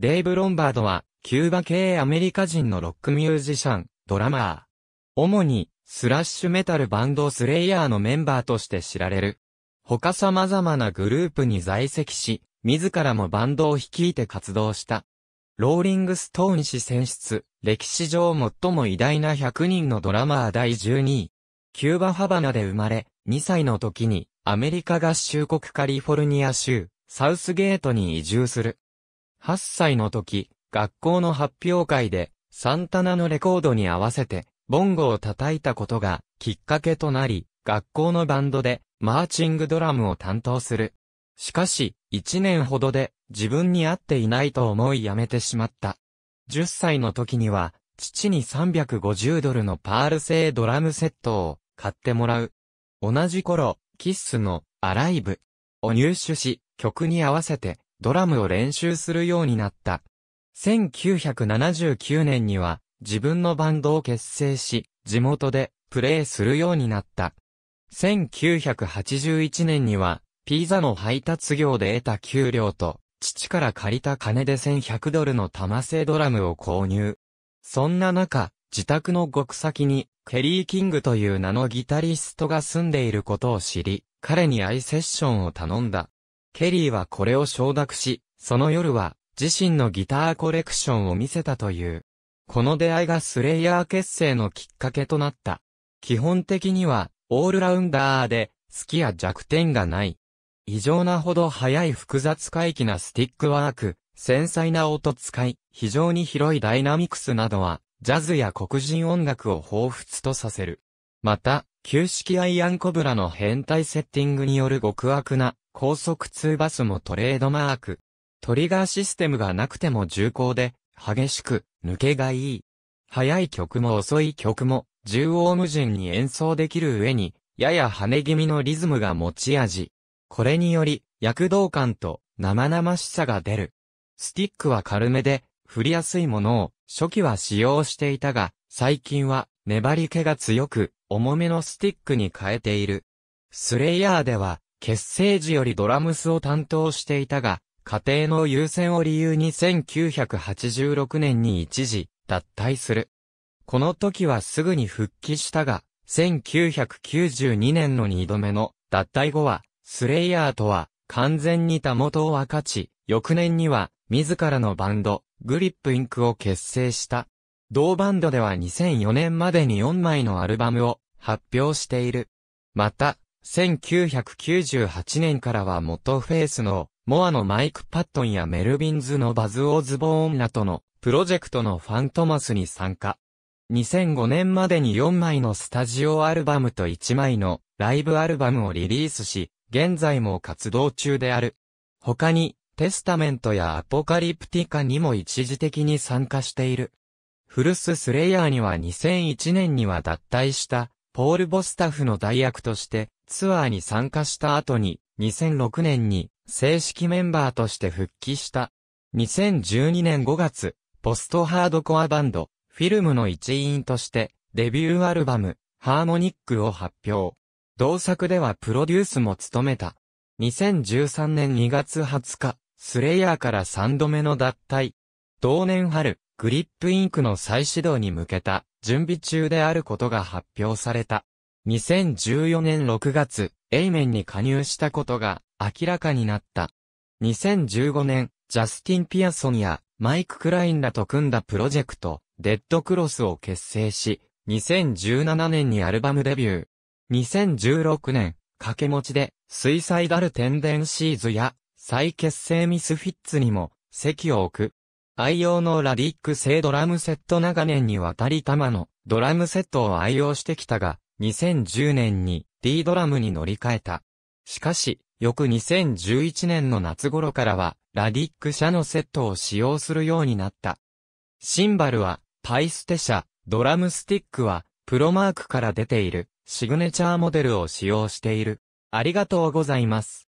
デイブ・ロンバードは、キューバ系アメリカ人のロックミュージシャン、ドラマー。主に、スラッシュメタルバンドスレイヤーのメンバーとして知られる。他様々なグループに在籍し、自らもバンドを率いて活動した。ローリングストーン氏選出、歴史上最も偉大な100人のドラマー第12位。キューバ・ハバナで生まれ、2歳の時に、アメリカ合衆国カリフォルニア州、サウスゲートに移住する。8歳の時、学校の発表会で、サンタナのレコードに合わせて、ボンゴを叩いたことが、きっかけとなり、学校のバンドで、マーチングドラムを担当する。しかし、1年ほどで、自分に合っていないと思いやめてしまった。10歳の時には、父に350ドルのパール製ドラムセットを買ってもらう。同じ頃、キッスのアライブを入手し、曲に合わせてドラムを練習するようになった。1979年には自分のバンドを結成し、地元でプレーするようになった。1981年にはピザの配達業で得た給料と父から借りた金で1100ドルの玉製ドラムを購入。そんな中、自宅の極先にケリー・キングという名のギタリストが住んでいることを知り、彼にアイセッションを頼んだ。ケリーはこれを承諾し、その夜は自身のギターコレクションを見せたという。この出会いがスレイヤー結成のきっかけとなった。基本的にはオールラウンダーで好きや弱点がない。異常なほど速い複雑回帰なスティックワーク、繊細な音使い、非常に広いダイナミクスなどは、ジャズや黒人音楽を彷彿とさせる。また、旧式アイアンコブラの変態セッティングによる極悪な高速通バスもトレードマーク。トリガーシステムがなくても重厚で、激しく、抜けがいい。速い曲も遅い曲も、縦横無尽に演奏できる上に、やや跳ね気味のリズムが持ち味。これにより、躍動感と生々しさが出る。スティックは軽めで、振りやすいものを初期は使用していたが、最近は粘り気が強く、重めのスティックに変えている。スレイヤーでは、結成時よりドラムスを担当していたが、家庭の優先を理由に1986年に一時、脱退する。この時はすぐに復帰したが、1992年の2度目の脱退後は、スレイヤーとは完全にたもとを分かち、翌年には自らのバンド、グリップインクを結成した。同バンドでは2004年までに4枚のアルバムを発表している。また、1998年からは元フェイスの、モアのマイク・パットンやメルビンズのバズ・オズボーンらとの、プロジェクトのファントマスに参加。2005年までに4枚のスタジオアルバムと1枚のライブアルバムをリリースし、現在も活動中である。他に、テスタメントやアポカリプティカにも一時的に参加している。ルス・スレイヤーには2001年には脱退したポール・ボスタフの代役としてツアーに参加した後に2006年に正式メンバーとして復帰した。2012年5月、ポストハードコアバンド、フィルムの一員としてデビューアルバム、ハーモニックを発表。同作ではプロデュースも務めた。2013年2月20日、スレイヤーから3度目の脱退。同年春、グリップインクの再始動に向けた準備中であることが発表された。2014年6月、エイメンに加入したことが明らかになった。2015年、ジャスティン・ピアソンやマイク・クラインらと組んだプロジェクト、デッドクロスを結成し、2017年にアルバムデビュー。2016年、掛け持ちで、水彩ダル・テンデンシーズや、再結成ミスフィッツにも、席を置く、愛用のラディック製ドラムセット長年にわたり玉のドラムセットを愛用してきたが、2010年に D ドラムに乗り換えた。しかし、翌2011年の夏頃からは、ラディック社のセットを使用するようになった。シンバルは、パイステ社、ドラムスティックは、プロマークから出ている、シグネチャーモデルを使用している。ありがとうございます。